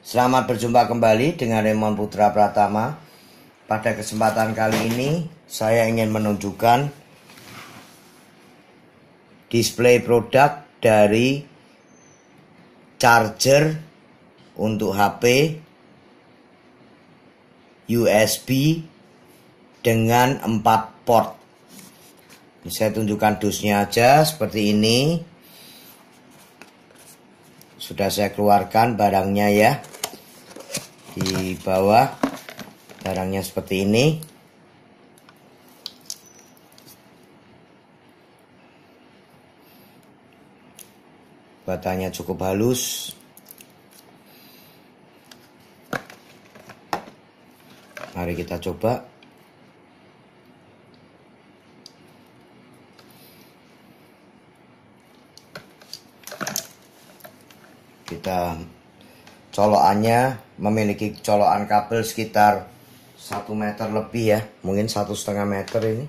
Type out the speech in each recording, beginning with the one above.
Selamat berjumpa kembali dengan Raymond Putra Pratama. Pada kesempatan kali ini, saya ingin menunjukkan display produk dari charger untuk HP USB dengan 4 port. Saya tunjukkan dusnya aja seperti ini. Sudah saya keluarkan barangnya ya di bawah barangnya seperti ini batanya cukup halus mari kita coba kita colokannya memiliki colokan kabel sekitar 1 meter lebih ya mungkin satu setengah meter ini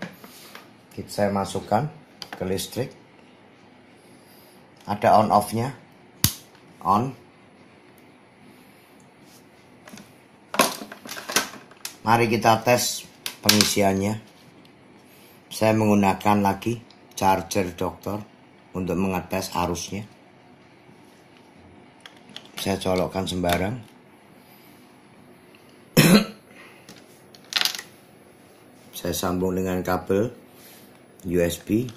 kita saya masukkan ke listrik ada on off nya on mari kita tes pengisiannya saya menggunakan lagi charger dokter untuk mengetes arusnya saya colokkan sembarang saya sambung dengan kabel USB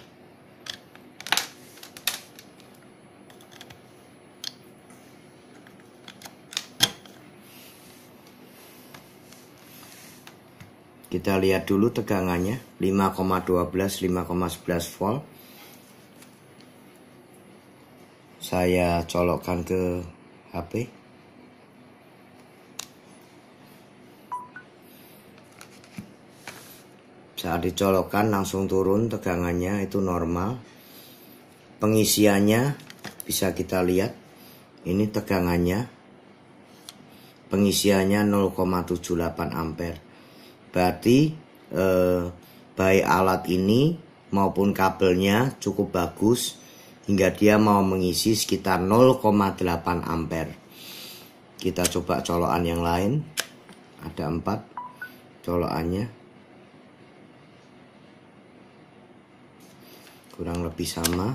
kita lihat dulu tegangannya 5,12 5,11 volt saya colokkan ke HP saat dicolokkan langsung turun tegangannya itu normal pengisiannya bisa kita lihat ini tegangannya pengisiannya 0,78 ampere berarti eh, baik alat ini maupun kabelnya cukup bagus hingga dia mau mengisi sekitar 0,8 ampere kita coba colokan yang lain ada 4 colokannya kurang lebih sama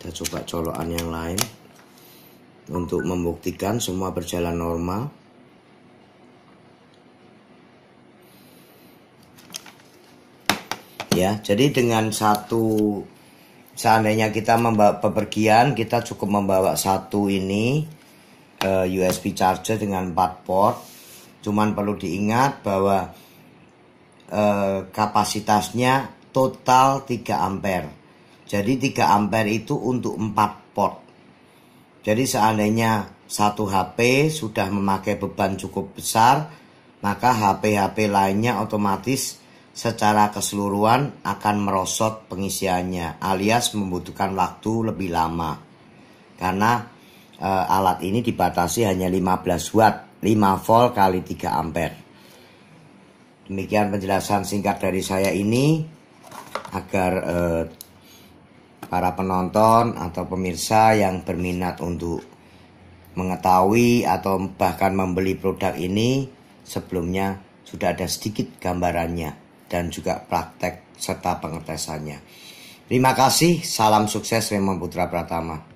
kita coba colokan yang lain untuk membuktikan semua berjalan normal ya jadi dengan satu seandainya kita membawa pepergian kita cukup membawa satu ini uh, eh, USB charger dengan 4 port cuman perlu diingat bahwa uh, kapasitasnya total 3 ampere jadi 3 ampere itu untuk 4 port jadi seandainya satu HP sudah memakai beban cukup besar maka HP-HP lainnya otomatis secara keseluruhan akan merosot pengisiannya alias membutuhkan waktu lebih lama karena e, alat ini dibatasi hanya 15 watt 5 volt kali 3 ampere demikian penjelasan singkat dari saya ini agar e, para penonton atau pemirsa yang berminat untuk mengetahui atau bahkan membeli produk ini sebelumnya sudah ada sedikit gambarannya dan juga praktek serta pengetesannya. Terima kasih, salam sukses Raymond Putra Pratama.